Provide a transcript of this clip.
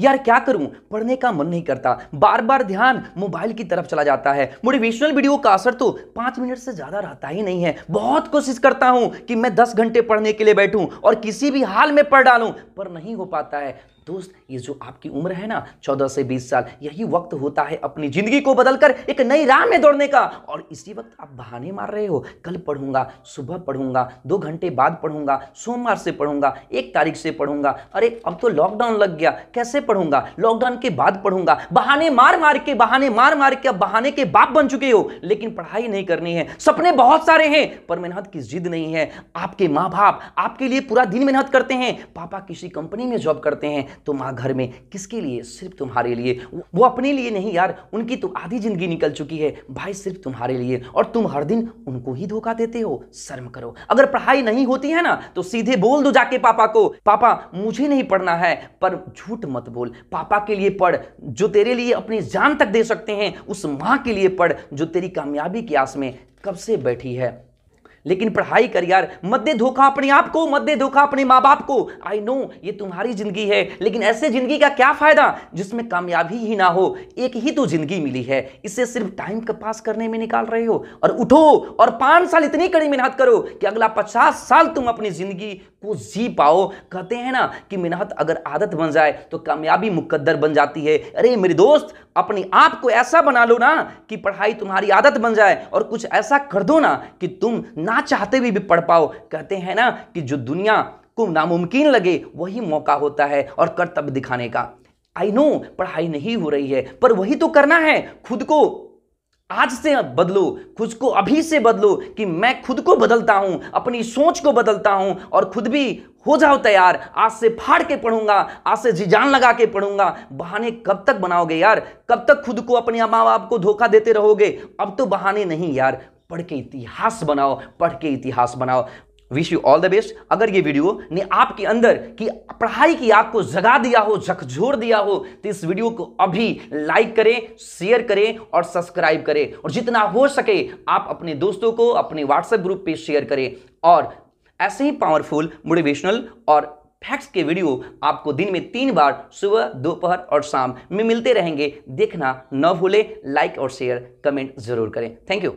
यार क्या करूं पढ़ने का मन नहीं करता बार बार ध्यान मोबाइल की तरफ चला जाता है मोटिवेशनल वीडियो का असर तो पाँच मिनट से ज़्यादा रहता ही नहीं है बहुत कोशिश करता हूं कि मैं दस घंटे पढ़ने के लिए बैठूं और किसी भी हाल में पढ़ डालूं पर नहीं हो पाता है दोस्त ये जो आपकी उम्र है ना चौदह से बीस साल यही वक्त होता है अपनी ज़िंदगी को बदलकर एक नई राह में दौड़ने का और इसी वक्त आप बहाने मार रहे हो कल पढ़ूंगा सुबह पढ़ूंगा दो घंटे बाद पढ़ूंगा सोमवार से पढ़ूंगा एक तारीख से पढ़ूंगा अरे अब तो लॉकडाउन लग गया कैसे पढ़ूंगा लॉकडाउन के बाद पढ़ूंगा बहाने मार मार के बहाने मार मार के अब बहाने के बाप बन चुके हो लेकिन पढ़ाई नहीं करनी है सपने बहुत सारे हैं पर मेहनत की जिद नहीं है आपके माँ बाप आपके लिए पूरा दिन मेहनत करते हैं पापा किसी कंपनी में जॉब करते हैं तो माँ घर में किसके लिए सिर्फ तुम्हारे लिए वो अपने लिए नहीं यार उनकी तो आधी ज़िंदगी निकल चुकी है भाई सिर्फ तुम्हारे लिए और तुम हर दिन उनको ही धोखा देते हो शर्म करो अगर पढ़ाई नहीं होती है ना तो सीधे बोल दो जाके पापा को पापा मुझे नहीं पढ़ना है पर झूठ मत बोल पापा के लिए पढ़ जो तेरे लिए अपनी जान तक दे सकते हैं उस माँ के लिए पढ़ जो तेरी कामयाबी की आस में कब से बैठी है लेकिन पढ़ाई कर यार मत दे धोखा अपने आप को मत दे धोखा अपने माँ बाप को आई नो ये तुम्हारी जिंदगी है लेकिन ऐसे जिंदगी का क्या फायदा जिसमें कामयाबी ही ना हो एक ही तो जिंदगी मिली है इसे सिर्फ टाइम का पास करने में निकाल रहे हो और उठो और पांच साल इतनी कड़ी मेहनत करो कि अगला पचास साल तुम अपनी जिंदगी को जी पाओ कहते हैं ना कि मेहनत अगर आदत बन जाए तो कामयाबी मुकद्दर बन जाती है अरे मेरे दोस्त अपने आप को ऐसा बना लो ना कि पढ़ाई तुम्हारी आदत बन जाए और कुछ ऐसा कर दो ना कि तुम ना चाहते भी, भी पढ़ पाओ कहते हैं ना कि जो दुनिया को नामुमकिन लगे वही मौका होता है और कर्तव्य दिखाने का आई नो पढ़ाई नहीं हो रही है पर वही तो करना है खुद को आज से बदलो खुद को अभी से बदलो कि मैं खुद को बदलता हूं अपनी सोच को बदलता हूं और खुद भी हो जाओ तैयार आज से फाड़ के पढ़ूंगा आज से जीजान लगा के पढ़ूंगा बहाने कब तक बनाओगे यार कब तक खुद को अपने माँ बाप को धोखा देते रहोगे अब तो बहाने नहीं यार पढ़ के इतिहास बनाओ पढ़ के इतिहास बनाओ wish you all the best अगर ये वीडियो ने आपके अंदर की पढ़ाई की आग को जगा दिया हो झकझोर दिया हो तो इस वीडियो को अभी लाइक करें शेयर करें और सब्सक्राइब करें और जितना हो सके आप अपने दोस्तों को अपने व्हाट्सएप ग्रुप पे शेयर करें और ऐसे ही पावरफुल मोटिवेशनल और फैक्ट्स के वीडियो आपको दिन में तीन बार सुबह दोपहर और शाम में मिलते रहेंगे देखना न भूलें लाइक और शेयर कमेंट जरूर करें थैंक यू